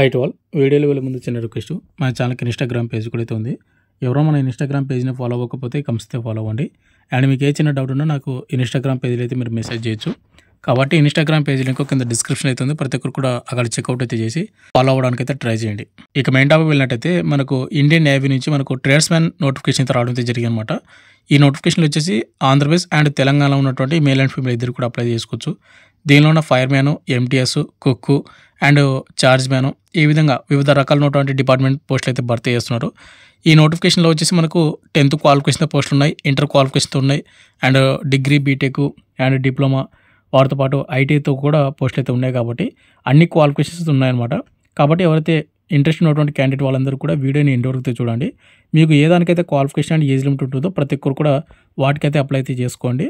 height wall వీడియోలు వెళ్ళే ముందు చిన్న రిక్వెస్ట్ మన ఛానల్కి ఇన్స్టాగ్రామ్ పేజ్ కూడా అయితే ఉంది ఎవరో మన ఇన్స్టాగ్రామ్ పేజ్ని ఫాలో అవ్వకపోతే కమిస్తే ఫాలో అవ్వండి అండ్ మీకు ఏ చిన్న డౌట్ ఉన్నా నాకు ఇన్స్టాగ్రామ్ పేజ్లో అయితే మీరు మెసేజ్ చేయొచ్చు కాబట్టి ఇన్స్టాగ్రామ్ పేజ్ లింక్ కింద డిస్క్రిప్షన్ అయితే ఉంది ప్రతి ఒక్కరు కూడా అక్కడ చెక్అవుట్ అయితే చేసి ఫాలో అవ్వడానికి అయితే ట్రై చేయండి ఇక మెయిన్ టాపిక్ వెళ్ళినట్టయితే మనకు ఇండియన్ నేవీ నుంచి మనకు ట్రేడ్స్మెన్ నోటిఫికేషన్ అయితే రావడం అయితే జరిగిందనమాట ఈ నోటిఫికేషన్లు వచ్చేసి ఆంధ్రప్రదేశ్ అండ్ తెలంగాణలో ఉన్నటువంటి మేల్ అండ్ ఫీమేల్ ఇద్దరు కూడా అప్లై చేసుకోవచ్చు దీనిలో ఉన్న fireman MTS cook and chargeman ఈ విధంగా వివిధ రకాలైనటువంటి డిపార్ట్మెంట్ పోస్టులు అయితే భర్తీ చేస్తున్నారు ఈ నోటిఫికేషన్లో వచ్చేసి మనకు టెన్త్ క్వాలిఫికేషన్ పోస్టులు ఉన్నాయి ఇంటర్ క్వాలిఫికేషన్తో ఉన్నాయి and degree BTech and diploma వారితో పాటు ఐటీతో కూడా పోస్టులు అయితే ఉన్నాయి కాబట్టి అన్ని క్వాలిఫికేషన్స్ ఉన్నాయన్నమాట కాబట్టి ఎవరైతే ఇంట్రెస్ట్ ఉన్నటువంటి క్యాండిడేట్ వాళ్ళందరూ కూడా వీడియోని ఎండ్ వరకు చూడండి మీకు ఏ దానికైతే క్వాలిఫికేషన్ అండ్ ఏజ్ లిమిట్ ఉంటుందో ప్రతి ఒక్కరు కూడా వాటికైతే అప్లై అయితే చేసుకోండి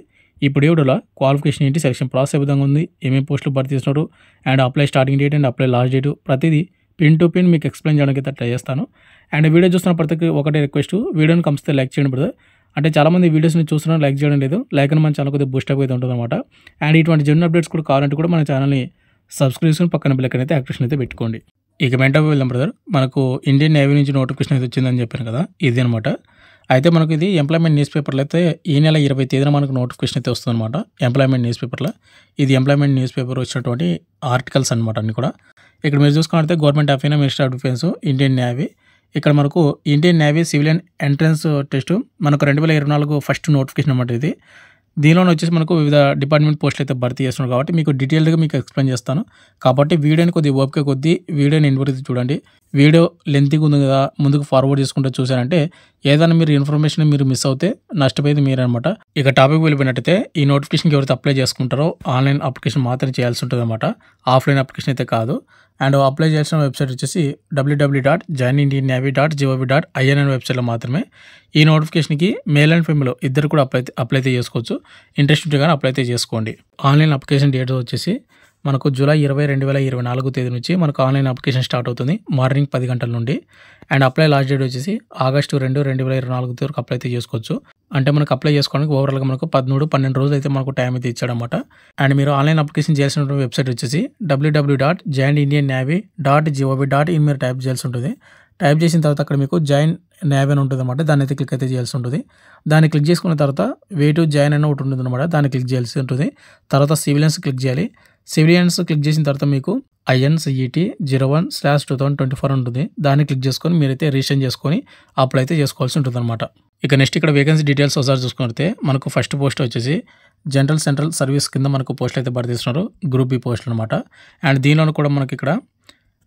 ఇప్పుడు వీడియోలో క్వాలిఫికేషన్ ఏంటి సెలక్షన్ ప్రాసెస్ ఏ విధంగా ఉంది ఏమేమి పోస్టులు భర్తీ చేస్తున్నారు and apply starting date and apply last date ప్రతిదీ పిన్ టు పిన్ మీకు ఎక్స్ప్లెయిన్ చేయడానికి ట్రై చేస్తాను అండ్ వీడియో చూస్తున్న ప్రతి ఒకటే రిక్వెస్ట్ వీడియోని కంపిస్తే లైక్ చేయండి బ్రదర్ అంటే చాలామంది వీడియోస్ని చూస్తున్నారు లైక్ చేయడం లేదు లైక్ అని మన ఛానల్ కొద్దిగా బూస్ట్ అయితే అయితే ఉంటుందన్నమాట అండ్ ఇటువంటి జన్ అప్డేట్స్ కూడా కావాలంటే కూడా మన ఛానల్ని సబ్స్క్రైబ్ చేసుకుని పక్కన బిల్లెక్ అయితే యాక్టివేషన్ అయితే పెట్టుకోండి ఇక వెంటనే వెళ్దాం బ్రదర్ మనకు ఇండియన్ నేవీ నుంచి నోటిఫికేషన్ అయితే వచ్చిందని చెప్పాను కదా ఇది అనమాట అయితే మనకు ఇది ఎంప్లాయ్మెంట్ న్యూస్ పేపర్లో అయితే ఈ నెల ఇరవై తేదీన మనకు నోటిఫికేషన్ అయితే వస్తుందన్నమాట ఎంప్లాయ్మెంట్ న్యూస్ పేపర్లో ఇది ఎంప్లాయ్మెంట్ న్యూస్ పేపర్ వచ్చినటువంటి ఆర్టికల్స్ అనమాట అన్ని కూడా ఇక్కడ మీరు చూసుకుంటే government of India minister of defence Indian navy ఇక్కడ మనకు Indian navy civilian entrance test మనకు రెండు వేల ఇరవై నాలుగు ఫస్ట్ నోటిఫికేషన్ అనమాట ఇది దీనిలోనే వచ్చేసి మనకు వివిధ డిపార్ట్మెంట్ పోస్టులు అయితే భర్తీ చేస్తున్నారు కాబట్టి మీకు డీటెయిల్డ్గా మీకు ఎక్స్ప్లెయిన్ చేస్తాను కాబట్టి వీడియోని కొద్ది ఓపిక కొద్దీ వీడియోని ఇంటికి చూడండి వీడియో లెంతీగా ఉంది కదా ముందుకు ఫార్వర్డ్ చేసుకుంటూ చూశారంటే ఏదైనా మీరు ఇన్ఫర్మేషన్ మీరు మిస్ అవుతే నష్టపోయేది మీరనమాట ఇక టాపిక్ వెళ్ళిపోయినట్టయితే ఈ నోటిఫికేషన్కి ఎవరైతే అప్లై చేసుకుంటారో ఆన్లైన్ అప్లికేషన్ మాత్రమే చేయాల్సి ఉంటుంది అనమాట ఆఫ్లైన్ అప్లికేషన్ అయితే కాదు అండ్ అప్లై చేసిన వెబ్సైట్ వచ్చేసి డబ్ల్యూడబ్ల్యూ dot join Indian navy dot GOV dot INN వెబ్సైట్లో మాత్రమే ఈ నోటిఫికేషన్కి మేల్ అండ్ ఫీమేల్ ఇద్దరు కూడా అప్లై అప్లై అయితే చేసుకోవచ్చు ఇంట్రెస్ట్ ఉంటే కానీ అప్లై అయితే చేసుకోండి ఆన్లైన్ అప్లికేషన్ డేట్ వచ్చేసి మనకు జూలై ఇరవై రెండు వేల ఇరవై నాలుగు తేదీ నుంచి మనకు ఆన్లైన్ అప్లికేషన్ స్టార్ట్ అవుతుంది మార్నింగ్ పది గంటల నుండి అండ్ అప్లై లాస్ట్ డేట్ వచ్చేసి ఆగస్టు రెండు రెండు వేల ఇరవై నాలుగు వరకు అప్లై అయితే చేసుకోవచ్చు అంటే మనకు అప్లై చేసుకోవడానికి ఓవరాల్గా మనకు పదమూడు పన్నెండు రోజులు అయితే మనకు టైం అయితే ఇచ్చాడనమాట అండ్ మీరు ఆన్లైన్ అప్లికేషన్ చేసిన వెబ్సైట్ వచ్చేసి డబ్ల్యూడబ్ల్యూ dot join Indian navy dot GOB dot in మీరు టైప్ చేయాల్సి ఉంటుంది టైప్ చేసిన తర్వాత అక్కడ మీకు జాయిన్ నేవీ అని ఉంటుంది అనమాట దాన్ని అయితే క్లిక్ అయితే చేయాల్సి ఉంటుంది దాన్ని క్లిక్ చేసుకున్న తర్వాత వే టు జాయిన్ అని ఒకటి ఉంటుంది అనమాట దాన్ని క్లిక్ చేయాల్సి ఉంటుంది తర్వాత సివిలెన్స్ క్లిక్ చేయాలి సివిలియన్స్ క్లిక్ చేసిన తర్వాత మీకు INCET zero one slash two thousand twenty four ఉంటుంది దాన్ని క్లిక్ చేసుకొని మీరైతే రిజిస్టర్ చేసుకొని అప్లై అయితే చేసుకోవాల్సి ఉంటుందన్నమాట ఇక నెక్స్ట్ ఇక్కడ వేకెన్సీ డీటెయిల్స్ ఒకసారి చూసుకుంటే మనకు ఫస్ట్ పోస్ట్ వచ్చేసి జనరల్ సెంట్రల్ సర్వీస్ కింద మనకు పోస్టులు అయితే భర్తీస్తున్నారు గ్రూప్ బి పోస్టులు అనమాట అండ్ దీనిలోనూ కూడా మనకి ఇక్కడ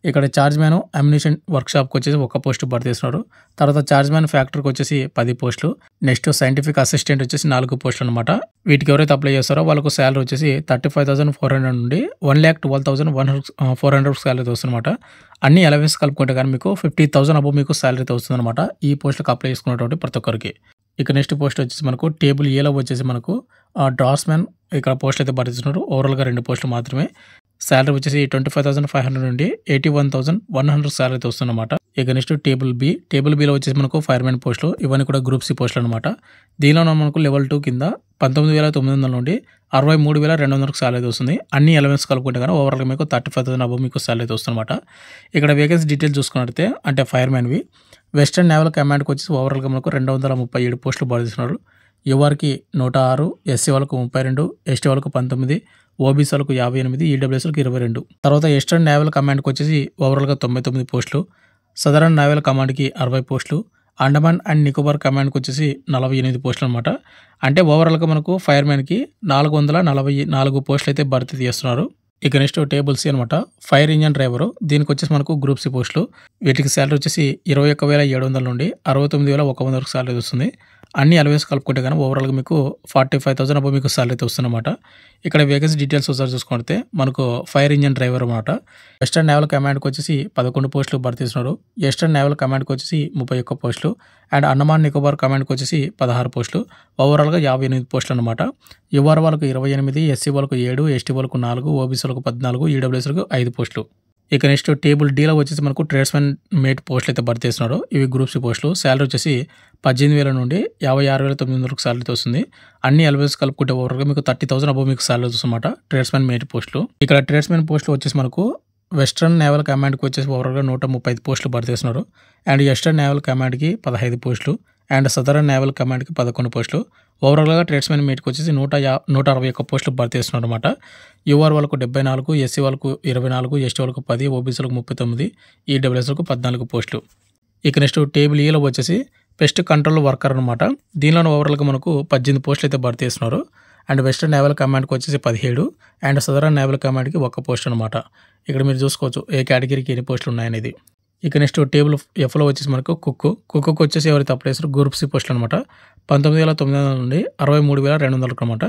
ఇక్కడ చార్జ్ మ్యాన్ అమ్యునేషన్ వర్క్షాప్కి వచ్చేసి ఒక పోస్ట్ భర్తీ చేస్తున్నారు తర్వాత చార్జ్ మ్యాన్ ఫ్యాక్టరీకి వచ్చేసి పది పోస్టులు నెక్స్ట్ సైంటిఫిక్ అసిస్టెంట్ వచ్చేసి నాలుగు పోస్టులు అనమాట వీటికి ఎవరైతే అప్లై చేస్తారో వాళ్ళకు శాలరీ వచ్చేసి thirty five thousand four hundred నుండి one lakh twelve thousand one four hundred అన్ని అలవెన్స్ కలుపుకుంటే కానీ మీకు ఫిఫ్టీ థౌసండ్ మీకు శాలరీ అనమాట ఈ పోస్టులకు అప్లై చేసుకున్నటువంటి ప్రతి ఒక్కరికి ఇక నెక్స్ట్ పోస్ట్ వచ్చేసి మనకు టేబుల్ ఏలో వచ్చేసి మనకు డ్రాస్ uh, మ్యాన్ ఇక్కడ పోస్ట్ అయితే భరిస్తున్నారు ఓవరాల్గా రెండు పోస్టులు మాత్రమే శాలరీ వచ్చేసి twenty five thousand five hundred నుండి eighty one thousand one hundred salary వస్తుందన్నమాట ఇక నెక్స్ట్ టేబుల్ బి టేబుల్ బిలో వచ్చేసి మనకు ఫైర్మెన్ పోస్టులు ఇవన్నీ కూడా గ్రూప్ సి పోస్టులు అనమాట దీనిలో మనకు లెవెల్ టూ కింద పంతొమ్మిది వేల తొమ్మిది వందల నుండి అరవై మూడు వేల రెండు వందలకు శాలరీ వస్తుంది అన్ని ఎలవెన్స్ కలుపుకుంటే కానీ ఓవరాల్గా మీకు థర్టీ ఫైవ్ థౌసండ్ అబౌ మీకు శాలరీ వస్తుందన్నమాట ఇక్కడ వేకెన్సీ డీటెయిల్స్ చూసుకున్నట్లయితే అంటే వి వెస్టర్న్ నేవల్ కమాండ్కి వచ్చేసి ఓవరాల్గా మనకు రెండు వందల ముప్పై ఏడు పోస్టులు బాధిస్తున్నారు యువర్కి నూట ఆరు ఎస్సీ వాళ్ళకు ముప్పై రెండు ఎస్టీ వాళ్ళకు పంతొమ్మిది ఓబీసీలకు యాభై ఎనిమిది ఈడబ్ల్యూఎస్లకు ఇరవై రెండు తర్వాత ఈస్టర్న్ నేవల్ కమాండ్కి వచ్చేసి ఓవరాల్గా తొంభై తొమ్మిది పోస్టులు సదరన్ నేవల్ కమాండ్కి అరవై పోస్టులు అండమాన్ అండ్ నికోబార్ కమాండ్కి వచ్చేసి నలభై ఎనిమిది పోస్టులు అనమాట అంటే ఓవరాల్గా మనకు ఫైర్మెన్కి నాలుగు వందల నలభై నాలుగు పోస్టులు అయితే భర్తీ చేస్తున్నారు ఇక నెక్స్ట్ టేబుల్ సి అనమాట ఫైర్ ఇంజన్ డ్రైవరు దీనికి వచ్చేసి మనకు గ్రూప్ సి పోస్టులు వీటికి శాలరీ వచ్చేసి ఇరవై ఒక్క వేల ఏడు వందల నుండి అరవై తొమ్మిది వేల ఒక వంద వరకు శాలరీ వస్తుంది అన్ని అలవేస్ కలుపుకుంటే కానీ ఓవరాల్గా మీకు ఫార్టీ ఫైవ్ థౌసండ్ అప్పుడు మీకు సాలరీ అయితే వస్తుందన్నమాట ఇక్కడ వేకెన్సీ డీటెయిల్స్ ఒకసారి చూసుకుంటే మనకు ఫైర్ ఇంజన్ డ్రైవర్ అనమాట వెస్టర్న్ నేవల్ కమాండ్కి వచ్చేసి పదకొండు పోస్టులు భర్తీస్తున్నారు చేస్తున్నారు నేవల్ కమాండ్కి వచ్చేసి ముప్పై ఒక్క పోస్టులు అండ్ అండమాన్ నికోబార్ కమాండ్కి వచ్చేసి పదహారు పోస్టులు ఓవరాల్గా యాభై ఎనిమిది పోస్టులు అనమాట యువర్ వాళ్ళకు ఇరవై ఎనిమిది ఎస్సీ వాళ్ళకు ఏడు ఎస్టీ వాళ్ళకు నాలుగు వాళ్ళకు పద్నాలుగు ఈడబ్ల్యూఎస్లకు ఐదు పోస్టులు ఇక నెక్స్ట్ టేబుల్ డీలో వచ్చేసి మనకు ట్రేడ్స్మెన్ మేట్ పోస్టులు అయితే భర్తీ చేస్తున్నారు ఇవి గ్రూప్స్ పోస్టులు శాలరీ వచ్చేసి పద్దెనిమిది వేల నుండి యాభై ఆరు వేల తొమ్మిది వందలకు శాలరీ వస్తుంది అన్ని ఎల్బెస్ కలుపుకుంటే ఓవర్గా మీకు థర్టీ థౌసండ్ అబౌవ్ మీకు శాలరీ వస్తుందన్నమాట ట్రేడ్స్మెన్ మేట్ పోస్టులు ఇక్కడ ట్రేడ్స్మెన్ పోస్టులు వచ్చేసి మనకు వెస్ట్రన్ నేవల్ కమాండ్కి వచ్చేసి ఓవర్గా నూట ముప్పై ఐదు పోస్టులు భర్తీ చేస్తున్నారు అండ్ వెస్ట్రన్ నేవల్ కమాండ్కి పదహైదు పోస్టులు అండ్ సదరన్ నేవల్ కమాండ్కి పదకొండు పోస్టులు ఓవరాల్గా ట్రేడ్స్మెన్ మీట్కి వచ్చేసి నూట యా నూట అరవై ఒక్క పోస్టులు భర్తీ చేస్తున్నారు అనమాట యూఆర్ వాళ్ళకు డెబ్బై నాలుగు ఎస్సీ వాళ్ళకు ఇరవై నాలుగు ఎస్టీ వాళ్ళకు పది ఓబీసీలకు ముప్పై తొమ్మిది ఈడబ్ల్యూఎస్లకు పద్నాలుగు పోస్టులు ఇక నెక్స్ట్ టేబుల్ ఈలో వచ్చేసి పెస్ట్ కంట్రోల్ వర్కర్ అనమాట దీనిలోని ఓవరాల్గా మనకు పద్దెనిమిది పోస్టులు అయితే భర్తీ చేస్తున్నారు అండ్ వెస్టర్న్ నేవల్ కమాండ్కి వచ్చేసి పదిహేడు అండ్ సదరన్ నేవల్ కమాండ్కి ఒక్క పోస్ట్ అనమాట ఇక్కడ మీరు చూసుకోవచ్చు ఏ కేటగిరీకి ఎన్ని పోస్టులు ఉన్నాయనేది ఇక నెక్స్ట్ టేబుల్ ఎఫ్లో వచ్చేసి మనకు కుక్కు కుక్కు వచ్చేసి ఎవరైతే అప్లై చేస్తారు గ్రూప్ సి పోస్టులు అనమాట పంతొమ్మిది వేల తొమ్మిది వందల నుండి అరవై మూడు వేల రెండు వందలకు అనమాట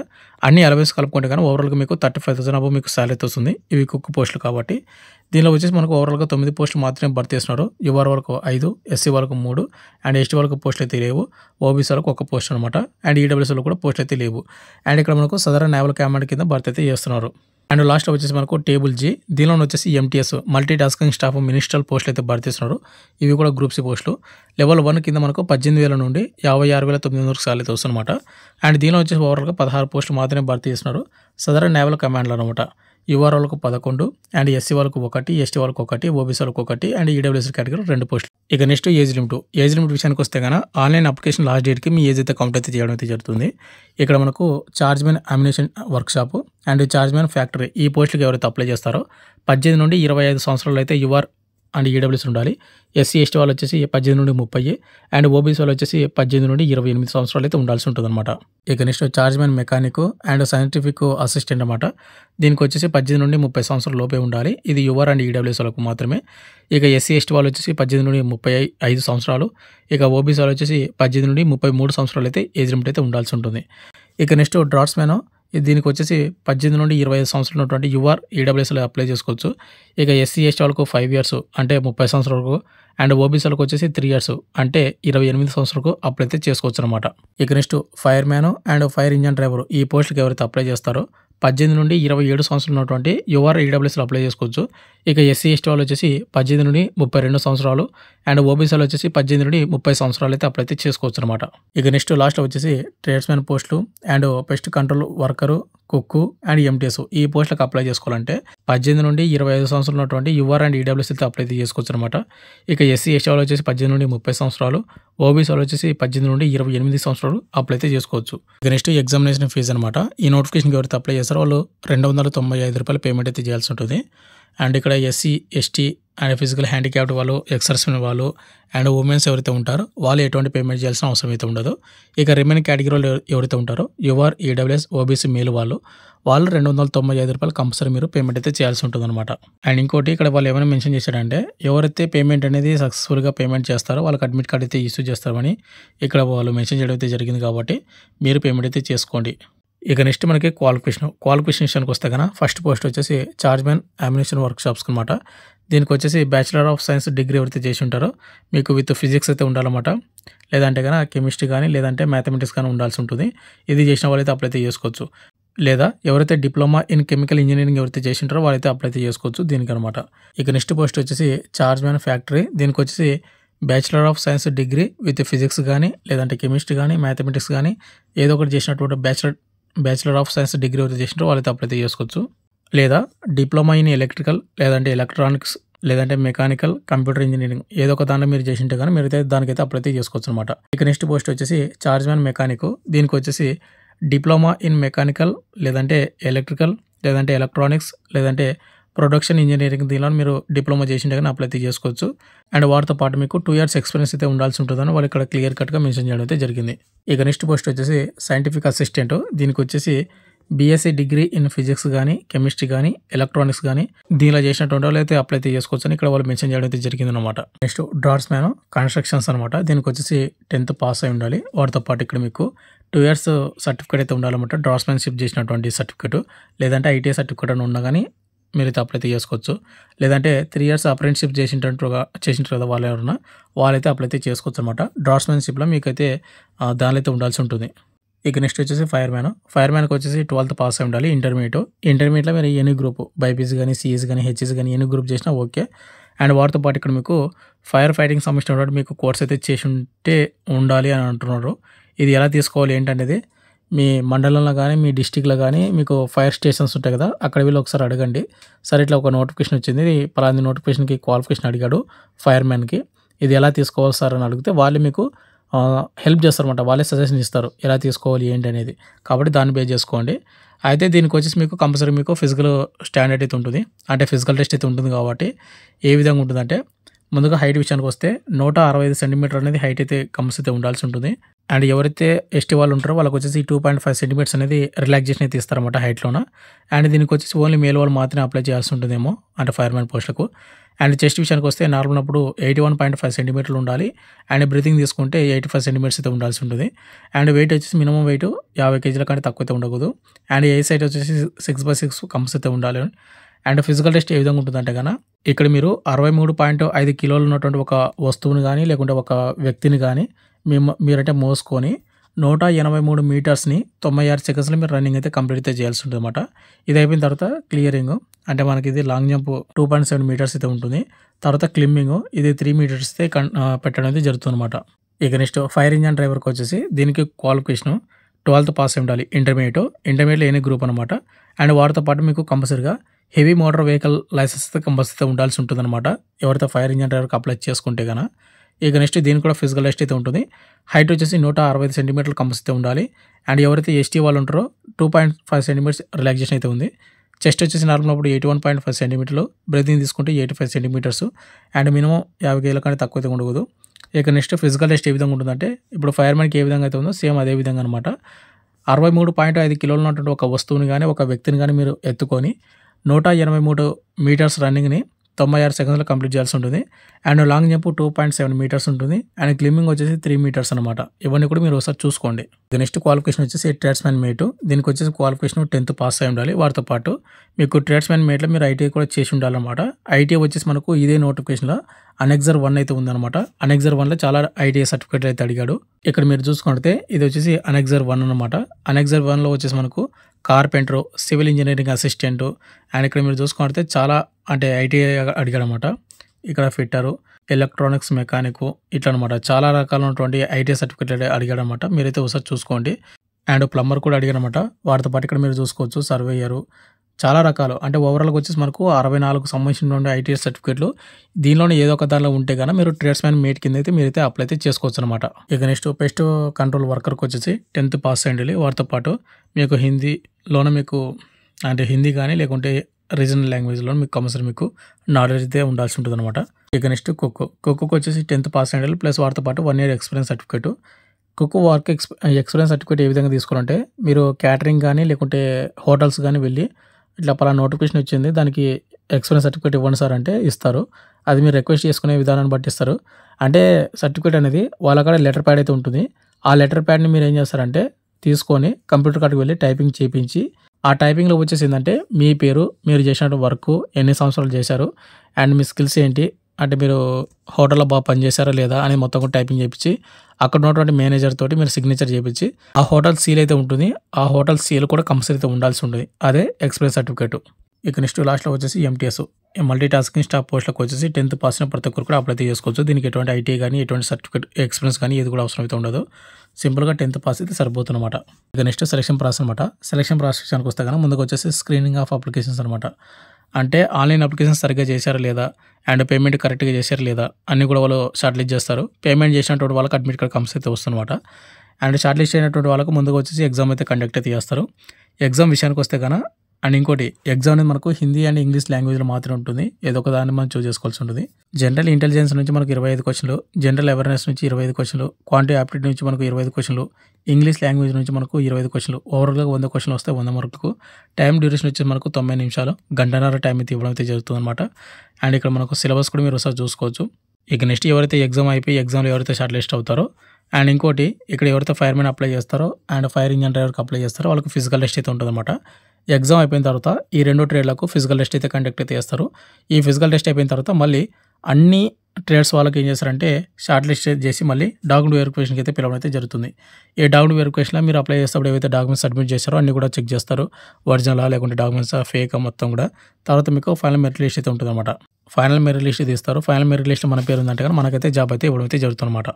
అన్ని అరవైస్ కలుపుకుంటే కానీ ఓవరాల్గా మీకు థర్టీ ఫైవ్ థౌసండ్ అబో మీకు శాలరీ వస్తుంది ఇవి కుక్కు పోస్టులు కాబట్టి దీనిలో వచ్చేసి మనకు ఓవరాల్గా తొమ్మిది పోస్టులు మాత్రమే భర్తీ చేస్తున్నారు యువర్ వరకు ఐదు ఎస్సీ వరకు మూడు అండ్ ఎస్టీ వరకు పోస్టులు అయితే లేవు ఓబీసీ వరకు ఒక పోస్ట్ అనమాట అండ్ ఈడబ్ల్యూసీలో కూడా పోస్టులు అయితే లేవు అండ్ ఇక్కడ మనకు సదరన్ నేవల్ కమాండ్ కింద భర్తీ అయితే చేస్తున్నారు అండ్ లాస్ట్ వచ్చేసి మనకు టేబుల్ జీ దీనిలో వచ్చేసి MTS multi tasking staff ministerial పోస్టులు అయితే భర్తీస్తున్నారు ఇవి కూడా గ్రూప్ సి పోస్టులు లెవెల్ వన్ కింద మనకు పద్దెనిమిది వేల నుండి యాభై ఆరు వేల తొమ్మిది వందల సార్లు అయితే వస్తుందన్నమాట అండ్ దీనిలో వచ్చేసి ఓవరాల్గా పదహారు పోస్టులు మాత్రమే భర్తీ చేస్తున్నారు సదరన్ నేవల్ కమాండ్లు అనమాట యువర్ వాళ్ళకు పదకొండు అండ్ ఎస్సీ వాళ్ళకు ఒకటి ఎస్టీ వాళ్ళకు ఒకటి ఓబీసీ వాళ్ళకు ఒకటి అండ్ ఈడబ్ల్యూఎస్ కేటగిరీ రెండు పోస్టులు ఇక next age limit age limit విషయానికి వస్తే కనుక ఆన్లైన్ అప్లికేషన్ లాస్ట్ డేట్కి మీ ఏజ్ అయితే కౌంట్ అయితే చేయడం అయితే జరుగుతుంది ఇక్కడ మనకు chargeman ammunition workshop and chargeman factory ఈ పోస్టులకు ఎవరైతే అప్లై చేస్తారో పద్దెనిమిది నుండి ఇరవై ఐదు సంవత్సరాలు అయితే యువర్ అండ్ ఈడబ్ల్యూస్ ఉండాలి ఎస్సీ ఎస్టీ వాళ్ళు వచ్చేసి పద్దెనిమిది నుండి ముప్పై అండ్ ఓబీసీ వాళ్ళు వచ్చేసి పద్దెనిమిది నుండి ఇరవై ఎనిమిది సంవత్సరాలు అయితే ఉండాల్సి ఉంటుంది అనమాట ఇక next chargemen man mechanic and scientific assistant అనమాట దీనికి వచ్చేసి పద్దెనిమిది నుండి ముప్పై సంవత్సరాల లోపే ఉండాలి ఇది యువర్ అండ్ ఈడబ్ల్యూఎస్ వాళ్ళకు మాత్రమే ఇక ఎస్సీ ఎస్టీ వాళ్ళు వచ్చేసి పద్దెనిమిది నుండి ముప్పై ఐదు సంవత్సరాలు ఇక ఓబీసీ వాళ్ళు వచ్చేసి పద్దెనిమిది నుండి ముప్పై మూడు సంవత్సరాలు అయితే ఏజ్ లిమిట్ అయితే ఉండాల్సి ఉంటుంది ఇక నెక్స్ట్ డ్రాట్స్మెన్ దీనికి వచ్చేసి పద్దెనిమిది నుండి ఇరవై ఐదు సంవత్సరాలు ఉన్నటువంటి యువర్ ఈడబ్ల్యూఎస్లో అప్లై చేసుకోవచ్చు ఇక ఎస్సీ ఎస్టీ వాళ్ళకు ఫైవ్ ఇయర్స్ అంటే ముప్పై సంవత్సరాల వరకు అండ్ ఓబీసీలకు వచ్చేసి త్రీ ఇయర్స్ అంటే ఇరవై ఎనిమిది సంవత్సరాలకు అప్లై అయితే చేసుకోవచ్చు అనమాట ఇక next fireman and fire engine driver ఈ పోస్టులకు ఎవరైతే అప్లై చేస్తారో పద్దెనిమిది నుండి ఇరవై ఏడు సంవత్సరాలు ఉన్నటువంటి యువర్ ఈడబ్ల్యూఎస్లో అప్లై చేసుకోవచ్చు ఇక ఎస్సీ ఎస్టీ వాళ్ళు వచ్చేసి పద్దెనిమిది నుండి ముప్పై రెండు సంవత్సరాలు అండ్ ఓబీసీలో వచ్చేసి పద్దెనిమిది నుండి ముప్పై సంవత్సరాలు అయితే అప్లై అయితే చేసుకోవచ్చు అనమాట ఇక నెక్స్ట్ లాస్ట్లో వచ్చేసి ట్రేడ్స్మెన్ పోస్టులు and pest control worker cook and MTS ఈ పోస్టులకు అప్లై చేసుకోవాలంటే పద్దెనిమిది నుండి ఇరవై ఐదు సంవత్సరాలు ఉన్నటువంటి యువర్ అండ్ ఈడబ్ల్యూఎస్ అయితే అప్లై అయితే చేసుకోవచ్చు అనమాట ఇక ఇక ఎస్సీ ఎస్టీ వాళ్ళు వచ్చేసి పద్దెనిమిది నుండి ముప్పై సంవత్సరాలు ఓబీసీ వాళ్ళు వచ్చేసి పద్దెనిమిది నుండి ఇరవై ఎనిమిది సంవత్సరాలు అప్లై అయితే చేసుకోవచ్చు ఇక నెక్స్ట్ ఎగ్జామినేషన్ ఫీజు అనమాట ఈ నోటిఫికేషన్కి ఎవరైతే అప్లై చేస్తారో వాళ్ళు రెండు వందల తొంభై ఐదు రూపాయల పేమెంట్ అయితే చేయాల్సి ఉంటుంది అండ్ ఇక్కడ SC ST and physical handicapped వాళ్ళు ఎక్సర్సైజ్ వాళ్ళు అండ్ ఉమెన్స్ ఎవరైతే ఉంటారో వాళ్ళు ఎటువంటి పేమెంట్ చేయాల్సిన అవసరం అయితే ఉండదు ఇక రిమైన్ కేటగిరీలో ఎవరైతే ఉంటారో యువర్ ఈడబ్ల్యూఎస్ ఓబీసీ మేలు వాళ్ళు వాళ్ళు రెండు వందల తొంభై ఐదు రూపాయలు కంపల్సరీ మీరు పేమెంట్ అయితే చేయాల్సి ఉంటుంది అనమాట అండ్ ఇంకోటి ఇక్కడ వాళ్ళు ఏమైనా మెన్షన్ చేశారంటే ఎవరైతే పేమెంట్ అనేది సక్సెస్ఫుల్గా పేమెంట్ చేస్తారో వాళ్ళకి అడ్మిట్ కార్డ్ అయితే ఇష్యూ చేస్తారని ఇక్కడ వాళ్ళు మెన్షన్ చేయడం అయితే జరిగింది కాబట్టి మీరు పేమెంట్ అయితే చేసుకోండి ఇక నెక్స్ట్ మనకి క్వాలిఫికేషన్ క్వాలిఫికేషన్ విషయానికి వస్తే కదా ఫస్ట్ పోస్ట్ వచ్చేసి చార్జ్మెన్ అమ్యునేషన్ వర్క్షాప్స్ అనమాట దీనికి వచ్చేసి బ్యాచిలర్ ఆఫ్ సైన్స్ డిగ్రీ ఎవరైతే చేసి ఉంటారో మీకు విత్ ఫిజిక్స్ అయితే ఉండాలన్నమాట లేదంటే కనుక కెమిస్ట్రీ కానీ లేదంటే మ్యాథమెటిక్స్ కానీ ఉండాల్సి ఉంటుంది ఇది చేసిన వాళ్ళైతే అప్లై అయితే చేసుకోవచ్చు లేదా ఎవరైతే డిప్లొమా ఇన్ కెమికల్ ఇంజనీరింగ్ ఎవరైతే చేసి ఉంటారో వాళ్ళైతే అప్లై అయితే చేసుకోవచ్చు దీనికి అనమాట ఇక నెక్స్ట్ పోస్ట్ వచ్చేసి చార్జ్ మ్యాన్ ఫ్యాక్టరీ దీనికి వచ్చేసి bachelor of science degree with physics కానీ లేదంటే కెమిస్ట్రీ కానీ మ్యాథమెటిక్స్ కానీ ఏదో ఒకటి చేసినటువంటి bachelor bachelor of science degree అయితే చేసినారో వాళ్ళైతే అప్లై చేసుకోవచ్చు లేదా డిప్లొమా ఇన్ ఎలక్ట్రికల్ లేదంటే ఎలక్ట్రానిక్స్ లేదంటే మెకానికల్ కంప్యూటర్ ఇంజనీరింగ్ ఏదో ఒక దాంట్లో మీరు చేసింటే కానీ మీరు అయితే దానికైతే అప్లై చేసుకోవచ్చు అనమాట ఇక నెక్స్ట్ పోస్ట్ వచ్చేసి చార్జ్ మ్యాన్ మెకానిక్ దీనికి వచ్చేసి డిప్లొమా ఇన్ మెకానికల్ లేదంటే ఎలక్ట్రికల్ లేదంటే ఎలక్ట్రానిక్స్ లేదంటే ప్రొడక్షన్ ఇంజనీరింగ్ దీనిలో మీరు డిప్లొమా చేసింటే కానీ అప్లై చేసుకోవచ్చు అండ్ వాటితో పాటు మీకు టూ ఇయర్స్ ఎక్స్పీరియన్స్ అయితే ఉండాల్సి ఉంటుందని వాళ్ళు ఇక్కడ క్లియర్ కట్గా మెన్షన్ చేయడం అయితే జరిగింది ఇక నెక్స్ట్ పోస్ట్ వచ్చేసి సైంటిఫిక్ అసిస్టెంట్ దీనికి వచ్చేసి బీఎస్సీ డిగ్రీ ఇన్ ఫిజిక్స్ కానీ కెమిస్ట్రీ కానీ ఎలక్ట్రానిక్స్ కానీ దీనిలో చేసినటువంటి వాళ్ళు అయితే అప్లై అయితే చేసుకోవచ్చు ఇక్కడ వాళ్ళు మెన్షన్ చేయడం అయితే జరిగింది అనమాట నెక్స్ట్ డ్రాట్స్ మ్యాన్ కన్స్ట్రక్షన్స్ అనమాట దీనికి వచ్చేసి టెన్త్ పాస్ అయి ఉండాలి వాటితో పాటు ఇక్కడ మీకు టూ ఇయర్స్ సర్టిఫికేట్ అయితే ఉండాలన్నమాట షిప్ చేసినటువంటి సర్టిఫికేట్ లేదంటే ఐటీఐ సర్టిఫికేట్ అని ఉన్నా కానీ మీరు అయితే అప్లై చేసుకోవచ్చు లేదంటే త్రీ ఇయర్స్ అప్రెంట్షిప్ చేసినట్టుగా చేసినట్టు కదా వాళ్ళు ఎవరన్నా వాళ్ళైతే అప్లై అయితే చేసుకోవచ్చు అనమాట డ్రాట్స్మెన్షిప్లో మీకైతే దానిలో అయితే ఉండాల్సి ఉంటుంది ఇక నెక్స్ట్ వచ్చేసి ఫైర్ మ్యాన్ ఫైర్ మ్యాన్కి వచ్చేసి ట్వెల్త్ పాస్ అయి ఉండాలి ఇంటర్మీడియట్ ఇంటర్మీడియట్లో మీరు ఎన్ని గ్రూప్ బైపీసీ కానీ సిఎస్ కానీ హెచ్ఎస్ కానీ ఎన్ని గ్రూప్ చేసినా ఓకే అండ్ వారితో పాటు ఇక్కడ మీకు ఫైర్ ఫైటింగ్ సంబంధించిన మీకు కోర్స్ అయితే చేసి ఉంటే ఉండాలి అని అంటున్నారు ఇది ఎలా తీసుకోవాలి ఏంటనేది మీ మండలంలో కానీ మీ డిస్టిక్లో కానీ మీకు ఫైర్ స్టేషన్స్ ఉంటాయి కదా అక్కడ వీళ్ళు ఒకసారి అడగండి సరే ఇట్లా ఒక నోటిఫికేషన్ వచ్చింది పలాంది నోటిఫికేషన్కి క్వాలిఫికేషన్ అడిగాడు ఫైర్మ్యాన్కి ఇది ఎలా తీసుకోవాలి సార్ అని అడిగితే వాళ్ళు మీకు హెల్ప్ చేస్తారనమాట వాళ్ళే సజెషన్ ఇస్తారు ఎలా తీసుకోవాలి ఏంటి అనేది కాబట్టి దాన్ని బేస్ చేసుకోండి అయితే దీనికి వచ్చేసి మీకు కంపల్సరీ మీకు ఫిజికల్ స్టాండర్డ్ అయితే ఉంటుంది అంటే ఫిజికల్ టెస్ట్ అయితే ఉంటుంది కాబట్టి ఏ విధంగా ఉంటుందంటే ముందుగా హైట్ విషయానికి వస్తే నూట అరవై ఐదు సెంటీమీటర్ అనేది హైట్ అయితే కమ్స్ అయితే ఉండాల్సి ఉంటుంది అండ్ ఎవరైతే ఎస్టీ వాళ్ళు ఉంటారో వాళ్ళకి వచ్చేసి టూ పాయింట్ ఫైవ్ సెంటీమీటర్స్ అనేది రిలాక్సేషన్ అయితే ఇస్తారన్నమాట హైట్లోన అండ్ దీనికి వచ్చేసి ఓన్లీ మేల్ వాళ్ళు మాత్రమే అప్లై చేయాల్సి ఉంటుందేమో అంటే ఫైర్మ్యాన్ పోస్టులకు అండ్ చెస్ట్ విషయానికి వస్తే నార్మల్ అప్పుడు ఎయిటీ వన్ పాయింట్ ఫైవ్ సెంటీమీటర్లు ఉండాలి అండ్ బ్రీతింగ్ తీసుకుంటే ఎయిటీ ఫైవ్ సెంటీమీటర్స్ అయితే ఉండాల్సి ఉంటుంది అండ్ వెయిట్ వచ్చేసి మినిమం వెయిట్ యాభై కేజీల కంటే తక్కువ అయితే ఉండకూడదు అండ్ ఏ సైట్ వచ్చేసి సిక్స్ బై సిక్స్ కమ్స్ అయితే ఉండాలి అండ్ ఫిజికల్ టెస్ట్ ఏ విధంగా ఉంటుందంటే కనుక ఇక్కడ మీరు అరవై మూడు పాయింట్ ఐదు కిలోలు ఉన్నటువంటి ఒక వస్తువుని కానీ లేకుంటే ఒక వ్యక్తిని కానీ మేము మీరంటే మోసుకొని నూట ఎనభై మూడు మీటర్స్ని తొంభై ఆరు సెకండ్స్లో మీరు రన్నింగ్ అయితే కంప్లీట్ అయితే చేయాల్సి ఉంటుంది అనమాట ఇది అయిపోయిన తర్వాత క్లియరింగ్ అంటే మనకి ఇది long jump two point seven metres అయితే ఉంటుంది తర్వాత క్లిమ్మింగ్ ఇది త్రీ మీటర్స్ అయితే పెట్టడం అయితే జరుగుతుందన్నమాట ఇక నెక్స్ట్ ఫైర్ ఇంజన్ డ్రైవర్కి వచ్చేసి దీనికి క్వాలిఫికేషన్ ట్వెల్త్ పాస్ అయి ఉండాలి ఇంటర్మీడియట్ ఇంటర్మీడియట్ లేని గ్రూప్ అనమాట అండ్ వారితో పాటు మీకు కంపల్సరిగా హెవీ మోటార్ వెహికల్ లైసెన్స్ అయితే కంపల్సరీ ఉండాల్సి ఉంటుందన్నమాట ఎవరితో ఫైర్ ఇంజన్ డ్రైవర్కి అప్లై చేసుకుంటే కనుక ఇక నెక్స్ట్ దీనికి కూడా ఫిజికల్ టెస్ట్ అయితే ఉంటుంది హైట్ వచ్చేసి నూట అరవై ఐదు సెంటీమీటర్లు కంపల్సరీ ఉండాలి అండ్ ఎవరైతే ఎస్టీ వాళ్ళు ఉంటారో two point five centimetres relaxation అయితే ఉంది చెస్ట్ వచ్చేసి నార్మల్ అప్పుడు ఎయిటీ వన్ పాయింట్ ఫైవ్ సెంటీమీటర్లు బ్రెదింగ్ తీసుకుంటే eighty five centimetres and minimum యాభై కేజీల కంటే తక్కువ అయితే ఉండకూడదు ఇక నెక్స్ట్ ఫిజికల్ టెస్ట్ ఏ విధంగా ఉంటుందంటే ఇప్పుడు ఫైర్మెన్కి ఏ విధంగా అయితే ఉందో సేమ్ అదే విధంగా అనమాట అరవై మూడు పాయింట్ ఐదు కిలోలు ఉన్నటువంటి ఒక వస్తువుని కానీ ఒక వ్యక్తిని కానీ మీరు ఎత్తుకొని నూట ఎనభై మూడు మీటర్స్ రన్నింగ్ని తొంభై ఆరు సెకండ్స్లో కంప్లీట్ చేయాల్సి ఉంటుంది and long jump two point seven metres ఉంటుంది అండ్ క్లిమ్మింగ్ వచ్చేసి త్రీ మీటర్స్ అనమాట ఇవన్నీ కూడా మీరు ఒకసారి చూసుకోండి నెక్స్ట్ క్వాలిఫికేషన్ వచ్చేసి ట్రేడ్స్మెన్ మేట్ దీనికి వచ్చేసి క్వాలిఫికేషన్ టెన్త్ పాస్ అయి ఉండాలి వాటితో పాటు మీకు ట్రేడ్స్మెన్ మేట్లో మీరు ఐటీఐ కూడా చేసి ఉండాలన్నమాట ఐటీఐ వచ్చేసి మనకు ఇదే నోటిఫికేషన్లో అనెగ్జర్ వన్ అయితే ఉందన్నమాట అనెగ్జర్ వన్లో చాలా ఐటీఐ సర్టిఫికేట్ అయితే అడిగాడు ఇక్కడ మీరు చూసుకుంటే ఇది వచ్చేసి అనెగ్జర్ వన్ అనమాట అనెగ్జర్ వన్లో వచ్చేసి మనకు carpenter civil engineering assistant and ఇక్కడ మీరు చూసుకుంటే చాలా అంటే ఐటీఐ అడిగాడు అనమాట ఇక్కడ ఫిట్టరు ఎలక్ట్రానిక్స్ మెకానిక్ ఇట్లా అనమాట చాలా రకాలైనటువంటి ఐటీ సర్టిఫికేట్ అడిగాడు అనమాట మీరైతే ఒకసారి చూసుకోండి అండ్ ప్లంబర్ కూడా అడిగాడు అనమాట వాటితో పాటు ఇక్కడ మీరు చూసుకోవచ్చు సర్వేయరు చాలా రకాలు అంటే ఓవరాల్గా వచ్చేసి మనకు అరవై నాలుగు సంబంధించినటువంటి ఐటీఎస్ సర్టిఫికేట్లు దీనిలోనే ఏదో ఒక దానిలో ఉంటే కానీ మీరు ట్రేడ్స్మెన్ మీట్ కింద అయితే మీరైతే అప్లై అయితే చేసుకోవచ్చు అనమాట ఇక నెక్స్ట్ పెస్ట్ కంట్రోల్ వర్కర్కి వచ్చేసి టెన్త్ పాస్ అయ్యండి వారితో పాటు మీకు హిందీలోనే మీకు అంటే హిందీ కానీ లేకుంటే రీజనల్ లాంగ్వేజ్లో మీకు కంపల్సరీ మీకు నాలెడ్జ్ అయితే ఉండాల్సి ఉంటుంది అనమాట ఇక నెక్స్ట్ ఖోఖో ఖోఖోకి వచ్చేసి టెన్త్ పాస్ అయ్యాలి ప్లస్ వారితో పాటు వన్ ఇయర్ ఎక్స్పీరియన్స్ సర్టిఫికేట్ ఖోఖో వర్క్ ఎక్స్ ఎక్స్పీరియన్స్ సర్టిఫికేట్ ఏ విధంగా తీసుకోవాలంటే మీరు క్యాటరింగ్ కానీ లేకుంటే హోటల్స్ కానీ వెళ్ళి ఇట్లా పలా నోటిఫికేషన్ వచ్చింది దానికి ఎక్స్పీరియన్స్ సర్టిఫికేట్ ఇవ్వండి సార్ అంటే ఇస్తారు అది మీరు రిక్వెస్ట్ చేసుకునే విధానాన్ని బట్టి ఇస్తారు అంటే సర్టిఫికేట్ అనేది వాళ్ళకాడ లెటర్ ప్యాడ్ అయితే ఉంటుంది ఆ లెటర్ ప్యాడ్ని మీరు ఏం చేస్తారంటే తీసుకొని కంప్యూటర్ కార్డుకి వెళ్ళి టైపింగ్ చేయించి ఆ టైపింగ్లో వచ్చేసి ఏంటంటే మీ పేరు మీరు చేసిన వర్క్ ఎన్ని సంవత్సరాలు చేశారు అండ్ మీ స్కిల్స్ ఏంటి అంటే మీరు హోటల్లో బాగా పనిచేశారా లేదా అని మొత్తం కూడా టైపింగ్ చేయించి అక్కడ ఉన్నటువంటి మేనేజర్ తోటి మీరు సిగ్నేచర్ చేయించి ఆ హోటల్ సీల్ అయితే ఉంటుంది ఆ హోటల్ సీల్ కూడా కంపల్సరీ అయితే ఉండాల్సి ఉంటుంది అదే ఎక్స్ప్రెస్ సర్టిఫికేట్ ఇక నెక్స్ట్ లాస్ట్లో వచ్చేసి ఎంటీఎస్ మల్టీ టాస్కింగ్ స్టాఫ్ పోస్టులకు వచ్చేసి టెన్త్ పాస్ అయిన ప్రతి ఒక్కరు కూడా అప్లై చేసుకోవచ్చు దీనికి ఎటువంటి ఐటీ కానీ ఎటువంటి సర్టిఫికేట్ ఎక్స్పీరియన్స్ కానీ ఏది కూడా అవసరం అయితే ఉండదు సింపుల్గా టెన్త్ పాస్ అయితే సరిపోతుందన్నమాట ఇక నెక్స్ట్ సెలక్షన్ ప్రాసెస్ అనమాట సెలక్షన్ ప్రాసెస్కి వస్తే కానీ ముందుకు వచ్చేసి స్క్రీనింగ్ ఆఫ్ అప్లికేషన్స్ అనమాట అంటే ఆన్లైన్ అప్లికేషన్ సరిగ్గా చేశారా లేదా అండ్ పేమెంట్ కరెక్ట్గా చేశారా లేదా అన్నీ కూడా వాళ్ళు షార్ట్ లిస్ట్ చేస్తారు పేమెంట్ చేసినటువంటి వాళ్ళకి అడ్మిట్ కార్డ్ కంప్స్ అయితే వస్తుందన్నమాట అండ్ షార్ట్ లిస్ట్ అయినటువంటి వాళ్ళకు ముందుకు వచ్చేసి ఎగ్జామ్ అయితే కండక్ట్ అయితే చేస్తారు ఎగ్జామ్ విషయానికి వస్తే కానీ అండ్ ఇంకోటి ఎగ్జామ్ అనేది మనకు హిందీ అండ్ ఇంగ్లీష్ లాంగ్వేజ్లో మాత్రమే ఉంటుంది ఏదో ఒక దాన్ని మనం చూస్ చేసుకోవాల్సి ఉంటుంది జనరల్ ఇంటెలిజెన్స్ నుంచి మనకు ఇరవై ఐదు క్వశ్చన్లు జనరల్ అవేర్నెస్ నుంచి ఇరవై ఐదు క్వశ్చన్లు క్వాంటిటీ ఆప్టిట్యూడ్ నుంచి మనకు ఇరవై ఐదు క్వశ్చన్లు ఇంగ్లీష్ లాంగ్వేజ్ నుంచి మనకు ఇరవై ఐదు క్వశ్చన్లు ఓవరాల్గా వంద క్వశ్చన్లు వస్తే వంద మార్కులకు టైం డ్యూరేషన్ వచ్చి మనకు తొంభై నిమిషాలు గంటన్నర టైం అయితే ఇవ్వడం అయితే జరుగుతుంది అనమాట అండ్ ఇక్కడ మనకు సిలబస్ కూడా మీరు ఒకసారి చూసుకోవచ్చు ఇక నెక్స్ట్ ఎవరైతే ఎగ్జామ్ అయిపోయి ఎగ్జామ్లో ఎవరైతే షార్ట్ లిస్ట్ అవుతారో అండ్ ఇంకోటి ఇక్కడ ఎవరైతే ఫైర్మెన్ అప్లై చేస్తారో అండ్ ఫైర్ ఇంజన్ డ్రైవర్కి అప్లై చేస్తారో వాళ్ళకి ఫిజికల్ టెస్ట్ అయితే ఉంటుందన్నమాట ఎగ్జామ్ అయిపోయిన తర్వాత ఈ రెండు ట్రేడ్లకు ఫిజికల్ టెస్ట్ అయితే కండక్ట్ అయితే చేస్తారు ఈ ఫిజికల్ టెస్ట్ అయిపోయిన తర్వాత మళ్ళీ అన్ని ట్రేడ్స్ వాళ్ళకి ఏం చేస్తారంటే షార్ట్ లిస్ట్ చేసి మళ్ళీ డాక్యుమెంట్ వెరిఫికేషన్కి అయితే పిలవడం అయితే జరుగుతుంది ఈ డాక్యుమెంట్ వెరిఫికేషన్లో మీరు అప్లై చేసేటప్పుడు ఏవైతే డాక్యుమెంట్స్ సబ్మిట్ చేస్తారో అన్ని కూడా చెక్ చేస్తారు ఒరిజినలా లేకుంటే డాక్యుమెంట్స్ ఫేక్ మొత్తం కూడా తర్వాత మీకు ఫైనల్ మెరిట్ లిస్ట్ అయితే ఉంటుందన్నమాట ఫైనల్ మెరిట్ లిస్ట్ తీస్తారు ఫైనల్ మెరిట్ లిస్ట్ మన పేరు ఉందంటే కానీ మనకైతే జాబ్ అయితే ఇవ్వడం అయితే అనమాట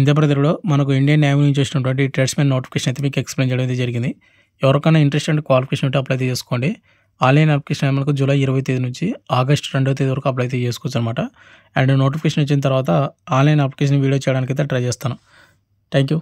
ఇంత బ్రదర్లో మనకు ఇండియన్ నేవీ నుంచి వచ్చినటువంటి ట్రేడ్స్మెన్ నోటిఫికేషన్ అయితే మీకు ఎక్స్ప్లెయిన్ చేయడం అయితే జరిగింది ఎవరికైనా ఇంట్రెస్ట్ అండ్ క్వాలిఫికేషన్ ఉంటే అప్లై చేసుకోండి ఆన్లైన్ అప్లికేషన్ మనకు జూలై ఇరవై తేదీ నుంచి ఆగస్ట్ రెండవ తేదీ వరకు అప్లై చేసుకోవచ్చు అనమాట అండ్ నోటిఫికేషన్ వచ్చిన తర్వాత ఆన్లైన్ అప్లికేషన్ వీడియో చేయడానికి అయితే ట్రై చేస్తాను థ్యాంక్ యూ